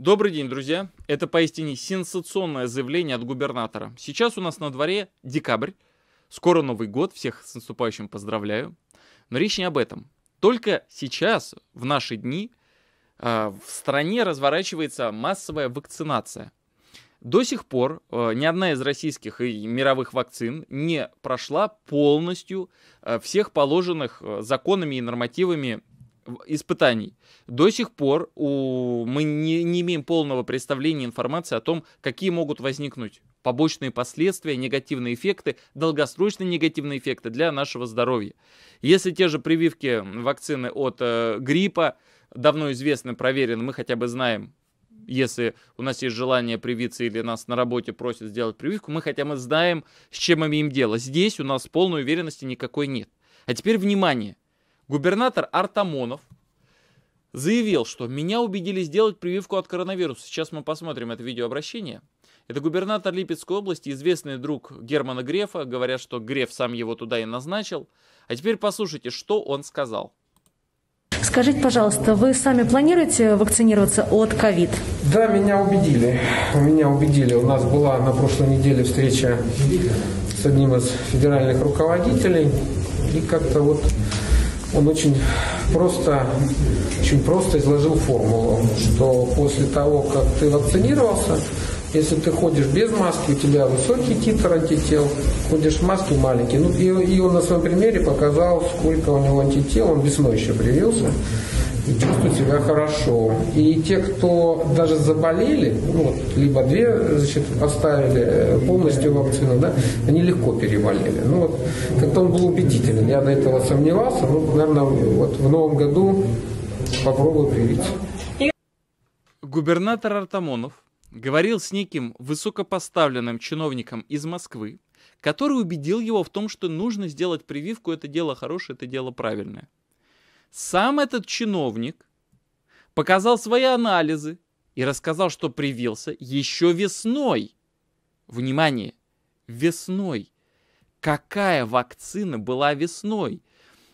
Добрый день, друзья. Это поистине сенсационное заявление от губернатора. Сейчас у нас на дворе декабрь. Скоро Новый год, всех с наступающим поздравляю. Но речь не об этом. Только сейчас, в наши дни, а, в стране разворачивается массовая вакцинация. До сих пор а, ни одна из российских и мировых вакцин не прошла полностью а, всех положенных законами и нормативами испытаний. До сих пор у, мы не, не имеем полного представления информации о том, какие могут возникнуть побочные последствия, негативные эффекты, долгосрочные негативные эффекты для нашего здоровья. Если те же прививки, вакцины от э, гриппа давно известны, проверены, мы хотя бы знаем, если у нас есть желание привиться или нас на работе просят сделать прививку, мы хотя бы знаем, с чем мы имеем дело. Здесь у нас полной уверенности никакой нет. А теперь внимание. Губернатор Артамонов заявил, что меня убедили сделать прививку от коронавируса. Сейчас мы посмотрим это видеообращение. Это губернатор Липецкой области, известный друг Германа Грефа. Говорят, что Греф сам его туда и назначил. А теперь послушайте, что он сказал. Скажите, пожалуйста, вы сами планируете вакцинироваться от ковид? Да, меня убедили. Меня убедили. У нас была на прошлой неделе встреча с одним из федеральных руководителей. И как-то вот он очень просто, очень просто изложил формулу, что после того, как ты вакцинировался, если ты ходишь без маски, у тебя высокий титр антител, ходишь в маске маленький. Ну, и, и он на своем примере показал, сколько у него антител, он весной еще привился чувствуют себя хорошо. И те, кто даже заболели, ну вот, либо две значит, поставили э, полностью вакцину, да, они легко переболели. Ну, вот, как-то он был убедителен, я на этого сомневался, Ну, наверное, вот в новом году попробую привиться. Губернатор Артамонов говорил с неким высокопоставленным чиновником из Москвы, который убедил его в том, что нужно сделать прививку, это дело хорошее, это дело правильное. Сам этот чиновник показал свои анализы и рассказал, что привился еще весной. Внимание, весной. Какая вакцина была весной?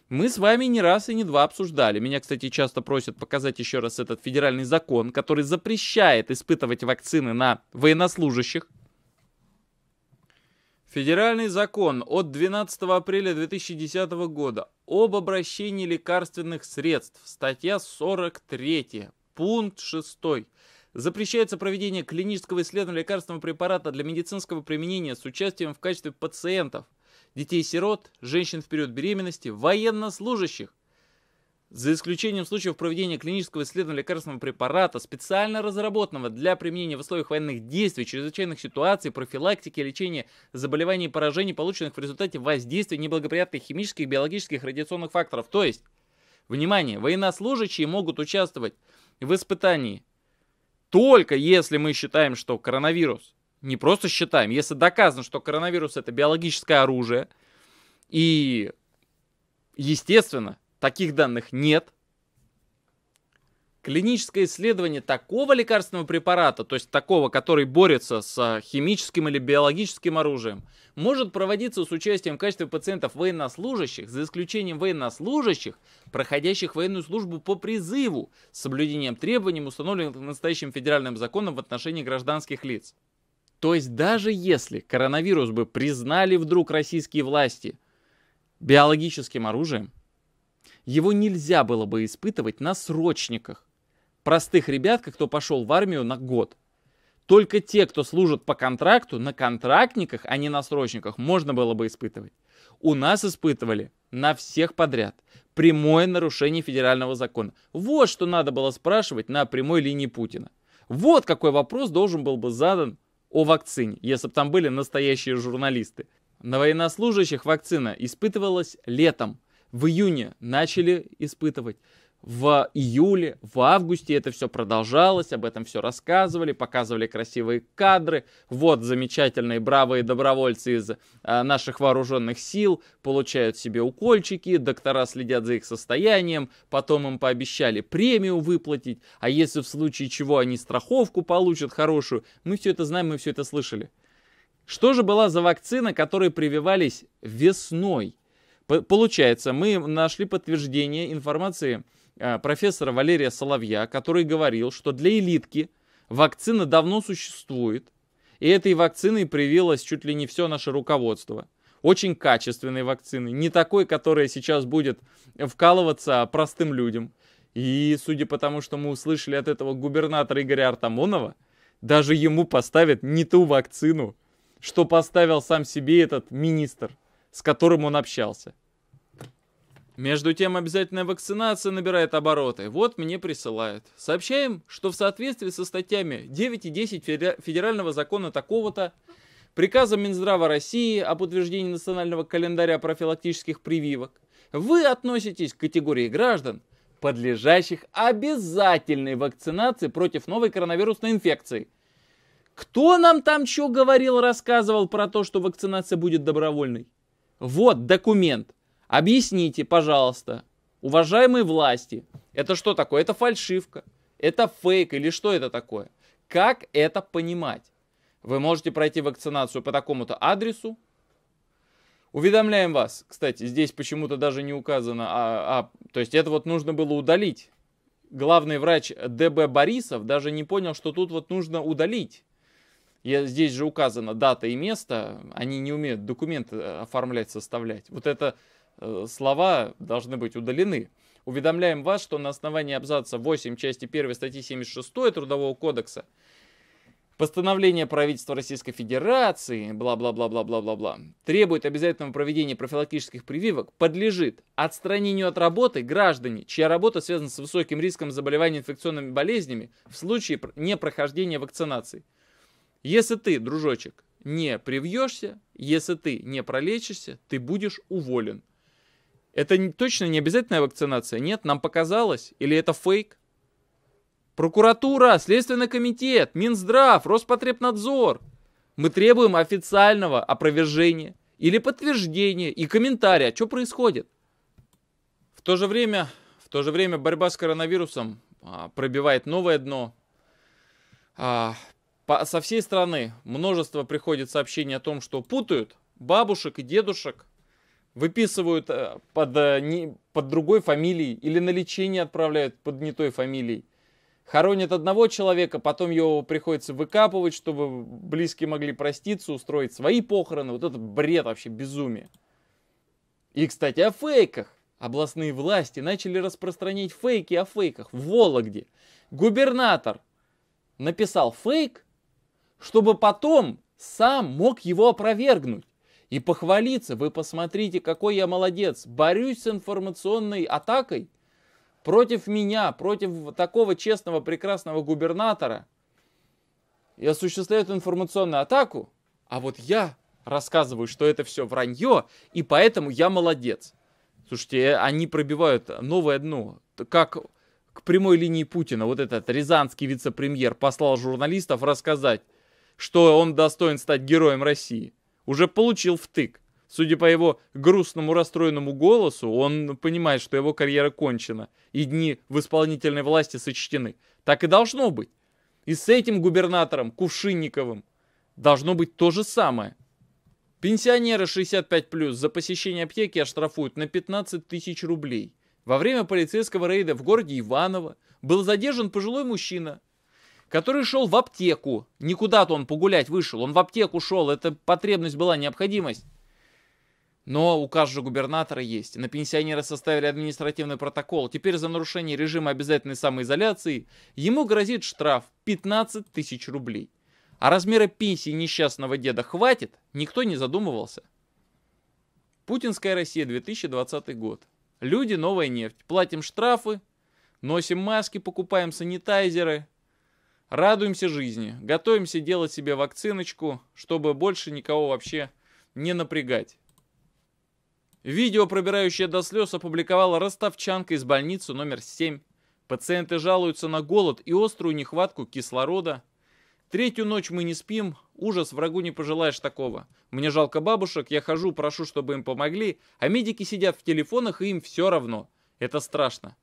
Мы с вами не раз и не два обсуждали. Меня, кстати, часто просят показать еще раз этот федеральный закон, который запрещает испытывать вакцины на военнослужащих. Федеральный закон от 12 апреля 2010 года об обращении лекарственных средств, статья 43, пункт 6. Запрещается проведение клинического исследования лекарственного препарата для медицинского применения с участием в качестве пациентов, детей-сирот, женщин в период беременности, военнослужащих, за исключением случаев проведения клинического исследования лекарственного препарата, специально разработанного для применения в условиях военных действий, чрезвычайных ситуаций, профилактики, лечения заболеваний и поражений, полученных в результате воздействия неблагоприятных химических, биологических, радиационных факторов. То есть, внимание, военнослужащие могут участвовать в испытании только если мы считаем, что коронавирус, не просто считаем, если доказано, что коронавирус это биологическое оружие, и, естественно, Таких данных нет. Клиническое исследование такого лекарственного препарата, то есть такого, который борется с а, химическим или биологическим оружием, может проводиться с участием в качестве пациентов военнослужащих, за исключением военнослужащих, проходящих военную службу по призыву с соблюдением требований, установленных настоящим федеральным законом в отношении гражданских лиц. То есть даже если коронавирус бы признали вдруг российские власти биологическим оружием, его нельзя было бы испытывать на срочниках. Простых ребят, кто пошел в армию на год. Только те, кто служат по контракту, на контрактниках, а не на срочниках, можно было бы испытывать. У нас испытывали на всех подряд. Прямое нарушение федерального закона. Вот что надо было спрашивать на прямой линии Путина. Вот какой вопрос должен был бы задан о вакцине, если бы там были настоящие журналисты. На военнослужащих вакцина испытывалась летом, в июне начали испытывать в июле, в августе это все продолжалось, об этом все рассказывали, показывали красивые кадры. Вот замечательные бравые добровольцы из а, наших вооруженных сил получают себе укольчики, доктора следят за их состоянием, потом им пообещали премию выплатить, а если в случае чего они страховку получат хорошую, мы все это знаем, мы все это слышали. Что же была за вакцина, которой прививались весной? Получается, мы нашли подтверждение информации э, профессора Валерия Соловья, который говорил, что для элитки вакцина давно существует, и этой вакциной привилось чуть ли не все наше руководство. Очень качественной вакцины, не такой, которая сейчас будет вкалываться простым людям. И судя по тому, что мы услышали от этого губернатора Игоря Артамонова, даже ему поставят не ту вакцину, что поставил сам себе этот министр с которым он общался. Между тем, обязательная вакцинация набирает обороты. Вот мне присылают. Сообщаем, что в соответствии со статьями 9 и 10 федерального закона такого-то, приказом Минздрава России об утверждении национального календаря профилактических прививок, вы относитесь к категории граждан, подлежащих обязательной вакцинации против новой коронавирусной инфекции. Кто нам там что говорил, рассказывал про то, что вакцинация будет добровольной? Вот документ. Объясните, пожалуйста, уважаемые власти, это что такое? Это фальшивка, это фейк или что это такое? Как это понимать? Вы можете пройти вакцинацию по такому-то адресу. Уведомляем вас, кстати, здесь почему-то даже не указано, а, а, то есть это вот нужно было удалить. Главный врач ДБ Борисов даже не понял, что тут вот нужно удалить. Я, здесь же указана дата и место, они не умеют документы э, оформлять, составлять. Вот это э, слова должны быть удалены. Уведомляем вас, что на основании абзаца 8 части 1 статьи 76 Трудового кодекса Постановление правительства Российской Федерации, бла-бла-бла-бла-бла-бла-бла, требует обязательного проведения профилактических прививок, подлежит отстранению от работы граждане, чья работа связана с высоким риском заболевания инфекционными болезнями в случае непрохождения вакцинации. Если ты, дружочек, не привьешься, если ты не пролечишься, ты будешь уволен. Это точно не обязательная вакцинация? Нет, нам показалось? Или это фейк? Прокуратура, Следственный комитет, Минздрав, Роспотребнадзор. Мы требуем официального опровержения или подтверждения и комментария, что происходит. В то же время, в то же время борьба с коронавирусом а, пробивает новое дно. А, по, со всей страны множество приходит сообщений о том, что путают бабушек и дедушек, выписывают э, под, э, под другой фамилией или на лечение отправляют под не той фамилией. Хоронят одного человека, потом его приходится выкапывать, чтобы близкие могли проститься, устроить свои похороны. Вот это бред вообще, безумие. И, кстати, о фейках. Областные власти начали распространять фейки о фейках в Вологде. Губернатор написал фейк чтобы потом сам мог его опровергнуть и похвалиться. Вы посмотрите, какой я молодец. Борюсь с информационной атакой против меня, против такого честного, прекрасного губернатора. И осуществляют информационную атаку. А вот я рассказываю, что это все вранье, и поэтому я молодец. Слушайте, э, они пробивают новое дно. Как к прямой линии Путина. Вот этот рязанский вице-премьер послал журналистов рассказать, что он достоин стать героем России, уже получил втык. Судя по его грустному расстроенному голосу, он понимает, что его карьера кончена, и дни в исполнительной власти сочтены. Так и должно быть. И с этим губернатором Кувшинниковым должно быть то же самое. Пенсионеры 65+, за посещение аптеки оштрафуют на 15 тысяч рублей. Во время полицейского рейда в городе Иваново был задержан пожилой мужчина, который шел в аптеку. никуда то он погулять вышел, он в аптеку шел, это потребность была, необходимость. Но указ же губернатора есть. На пенсионера составили административный протокол. Теперь за нарушение режима обязательной самоизоляции ему грозит штраф 15 тысяч рублей. А размера пенсии несчастного деда хватит, никто не задумывался. Путинская Россия, 2020 год. Люди, новая нефть. Платим штрафы, носим маски, покупаем санитайзеры – Радуемся жизни, готовимся делать себе вакциночку, чтобы больше никого вообще не напрягать. Видео, пробирающее до слез, опубликовала ростовчанка из больницы номер 7. Пациенты жалуются на голод и острую нехватку кислорода. Третью ночь мы не спим, ужас, врагу не пожелаешь такого. Мне жалко бабушек, я хожу, прошу, чтобы им помогли, а медики сидят в телефонах, и им все равно. Это страшно.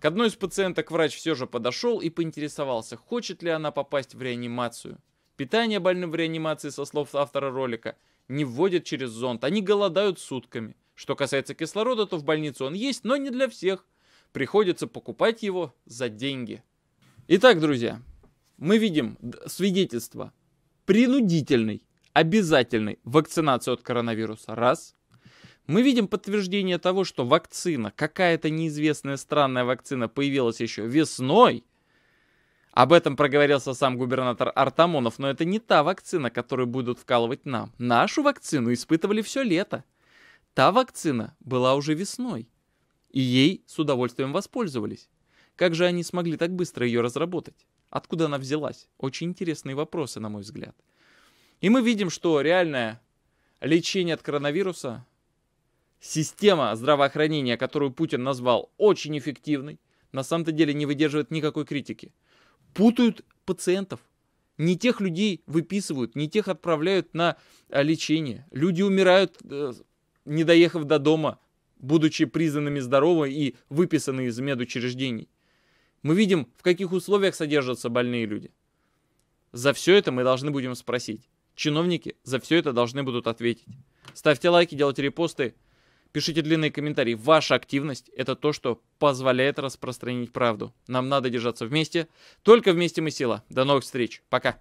К одной из пациенток врач все же подошел и поинтересовался, хочет ли она попасть в реанимацию. Питание больным в реанимации, со слов автора ролика, не вводят через зонд, они голодают сутками. Что касается кислорода, то в больнице он есть, но не для всех. Приходится покупать его за деньги. Итак, друзья, мы видим свидетельство принудительной, обязательной вакцинации от коронавируса – раз – мы видим подтверждение того, что вакцина, какая-то неизвестная странная вакцина появилась еще весной. Об этом проговорился сам губернатор Артамонов, но это не та вакцина, которую будут вкалывать нам. Нашу вакцину испытывали все лето. Та вакцина была уже весной, и ей с удовольствием воспользовались. Как же они смогли так быстро ее разработать? Откуда она взялась? Очень интересные вопросы, на мой взгляд. И мы видим, что реальное лечение от коронавируса Система здравоохранения, которую Путин назвал очень эффективной, на самом-то деле не выдерживает никакой критики. Путают пациентов. Не тех людей выписывают, не тех отправляют на а, лечение. Люди умирают, э, не доехав до дома, будучи признанными здоровы и выписаны из медучреждений. Мы видим, в каких условиях содержатся больные люди. За все это мы должны будем спросить. Чиновники за все это должны будут ответить. Ставьте лайки, делайте репосты. Пишите длинные комментарии. Ваша активность – это то, что позволяет распространить правду. Нам надо держаться вместе. Только вместе мы сила. До новых встреч. Пока.